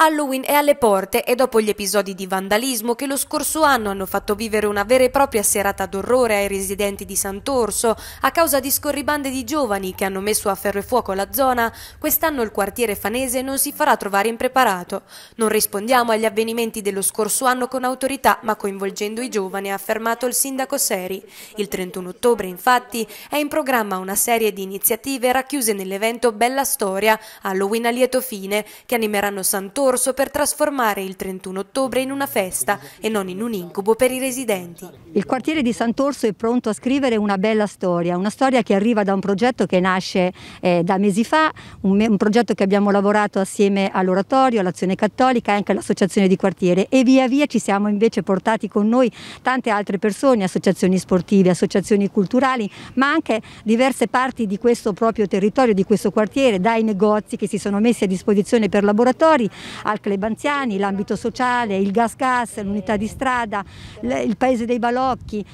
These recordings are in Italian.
Halloween è alle porte e dopo gli episodi di vandalismo che lo scorso anno hanno fatto vivere una vera e propria serata d'orrore ai residenti di Sant'Orso a causa di scorribande di giovani che hanno messo a ferro e fuoco la zona, quest'anno il quartiere fanese non si farà trovare impreparato. Non rispondiamo agli avvenimenti dello scorso anno con autorità ma coinvolgendo i giovani, ha affermato il sindaco Seri. Il 31 ottobre infatti è in programma una serie di iniziative racchiuse nell'evento Bella Storia, Halloween a lieto fine, che animeranno Sant'Orso scorso per trasformare il 31 ottobre in una festa e non in un incubo per i residenti. Il quartiere di Sant'Orso è pronto a scrivere una bella storia, una storia che arriva da un progetto che nasce eh, da mesi fa, un, un progetto che abbiamo lavorato assieme all'Oratorio, all'Azione Cattolica e anche all'Associazione di Quartiere e via via ci siamo invece portati con noi tante altre persone, associazioni sportive, associazioni culturali, ma anche diverse parti di questo proprio territorio, di questo quartiere, dai negozi che si sono messi a disposizione per laboratori al Clebanziani, l'ambito sociale, il gas gas, l'unità di strada, il paese dei balocchi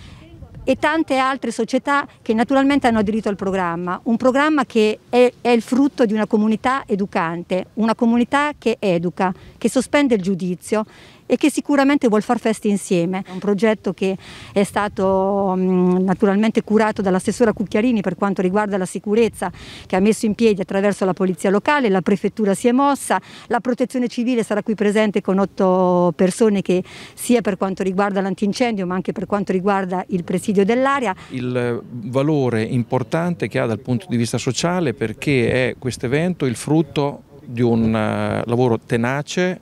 e tante altre società che naturalmente hanno aderito al programma, un programma che è, è, il frutto di una comunità educante, una comunità che educa, che sospende il giudizio e che sicuramente vuol far feste insieme. un progetto che è stato mm, naturalmente curato dall'assessora Cucchiarini per quanto riguarda la sicurezza che ha messo in piedi attraverso la polizia locale, la prefettura si è mossa, la protezione civile sarà qui presente con otto persone che sia per quanto riguarda l'antincendio ma anche per quanto riguarda il presidio dell'area. Il eh, valore importante che ha dal punto di vista sociale perché è questo evento il frutto di un eh, lavoro tenace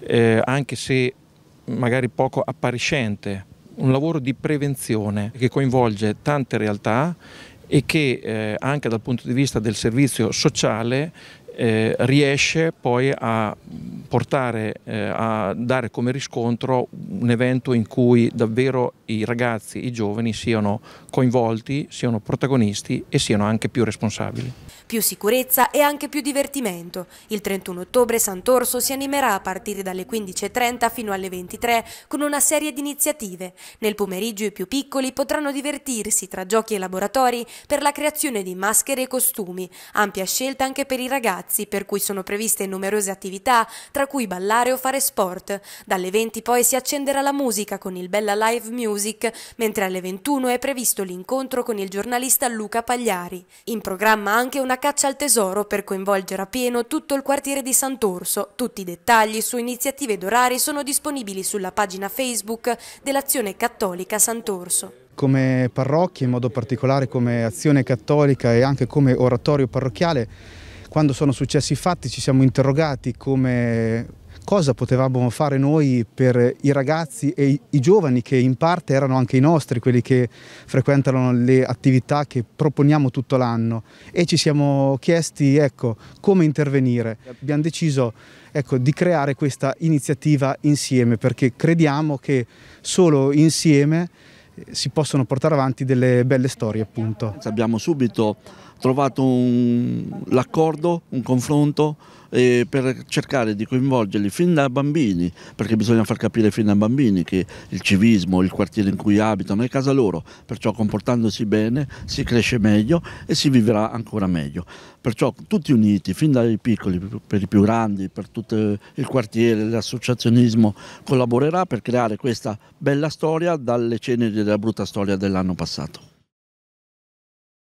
eh, anche se magari poco appariscente, un lavoro di prevenzione che coinvolge tante realtà e che eh, anche dal punto di vista del servizio sociale eh, riesce poi a portare eh, a dare come riscontro un evento in cui davvero i ragazzi, i giovani siano coinvolti, siano protagonisti e siano anche più responsabili. Più sicurezza e anche più divertimento. Il 31 ottobre Sant'Orso si animerà a partire dalle 15.30 fino alle 23 con una serie di iniziative. Nel pomeriggio i più piccoli potranno divertirsi tra giochi e laboratori per la creazione di maschere e costumi, ampia scelta anche per i ragazzi per cui sono previste numerose attività tra tra cui ballare o fare sport. Dalle 20 poi si accenderà la musica con il Bella Live Music, mentre alle 21 è previsto l'incontro con il giornalista Luca Pagliari. In programma anche una caccia al tesoro per coinvolgere a pieno tutto il quartiere di Sant'Orso. Tutti i dettagli su iniziative ed orari sono disponibili sulla pagina Facebook dell'Azione Cattolica Sant'Orso come parrocchia, in modo particolare come azione cattolica e anche come oratorio parrocchiale, quando sono successi i fatti ci siamo interrogati come cosa potevamo fare noi per i ragazzi e i, i giovani che in parte erano anche i nostri, quelli che frequentano le attività che proponiamo tutto l'anno e ci siamo chiesti ecco, come intervenire. Abbiamo deciso ecco, di creare questa iniziativa insieme perché crediamo che solo insieme eh, si possono portare avanti delle belle storie appunto. Abbiamo subito trovato l'accordo, un confronto eh, per cercare di coinvolgerli fin da bambini, perché bisogna far capire fin da bambini che il civismo, il quartiere in cui abitano è casa loro, perciò comportandosi bene si cresce meglio e si vivrà ancora meglio. Perciò tutti uniti, fin dai piccoli, per i più grandi, per tutto il quartiere, l'associazionismo collaborerà per creare questa bella storia dalle ceneri della brutta storia dell'anno passato.